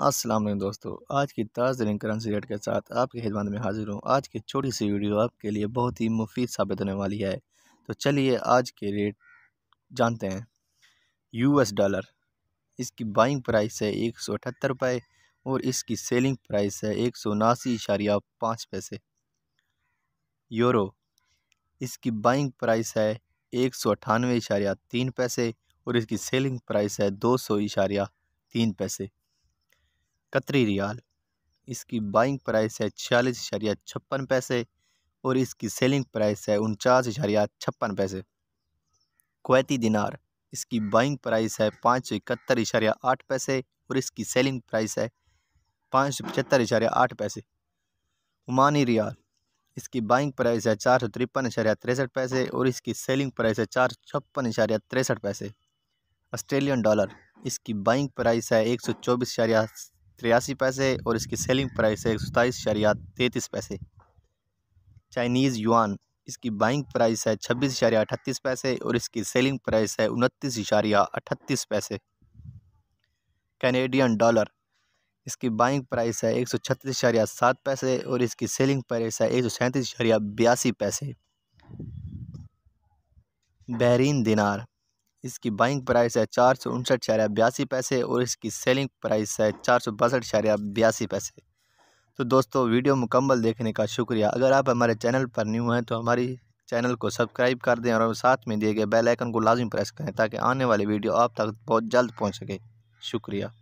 अस्सलाम वालेकुम दोस्तों आज की ताज़ तरीन करेंसी रेट के साथ आपकी खिदमत में हाजिर हूँ आज की छोटी सी वीडियो आपके लिए बहुत ही मुफीद साबित होने वाली है तो चलिए आज के रेट जानते हैं यूएस डॉलर इसकी बाइंग प्राइस है एक सौ अठहत्तर रुपये और इसकी सेलिंग प्राइस है एक सौ उनासी इशारिया पाँच पैसे यूरो इसकी बाइंग प्राइस है एक सौ अठानवे इशारिया तीन पैसे और इसकी सेलिंग प्राइस है दो सौ इशारिया तीन पैसे कतरी रियाल इसकी बाइंग प्राइस है छियालीस इशारिया छप्पन पैसे और इसकी सेलिंग प्राइस है उनचास इशारिया छप्पन पैसे कुवैती दिनार इसकी बाइंग प्राइस है पाँच सौ इकहत्तर इशारिया आठ पैसे और इसकी सेलिंग प्राइस है पाँच सौ पचहत्तर इशारिया आठ पैसे उमानी रियाल इसकी बाइंग प्राइस है चार सौ तिरपन इशारिया तिरसठ पैसे और इसकी सेलिंग प्राइस है चार सौ छप्पन इशारिया तिरसठ पैसे ऑस्ट्रेलियन डॉलर इसकी बाइंग प्राइस है एक सौ चौबीस इशारिया तिरासी पैसे और इसकी सेलिंग प्राइस है एक सौ पैसे चाइनीज़ युआन इसकी बाइंग प्राइस है छब्बीस इशारिया अठतीस पैसे और इसकी सेलिंग प्राइस है उनतीस इशारिया अठतीस पैसे कैनेडियन डॉलर इसकी बाइंग प्राइस है एक सौ छत्तीस इशारिया सात पैसे और इसकी सेलिंग प्राइस है एक सौ सैंतीस इशारिया बयासी पैसे बहरीन दिनार इसकी बाइंग प्राइस है चार सौ उनसठ शारिया बयासी पैसे और इसकी सेलिंग प्राइस है चार सौ बासठ शारिया बयासी पैसे तो दोस्तों वीडियो मुकम्मल देखने का शुक्रिया अगर आप हमारे चैनल पर न्यू हैं तो हमारी चैनल को सब्सक्राइब कर दें और साथ में दिए गए बेल आइकन को लाजमी प्रेस करें ताकि आने वाली वीडियो आप तक बहुत जल्द पहुंच सके शुक्रिया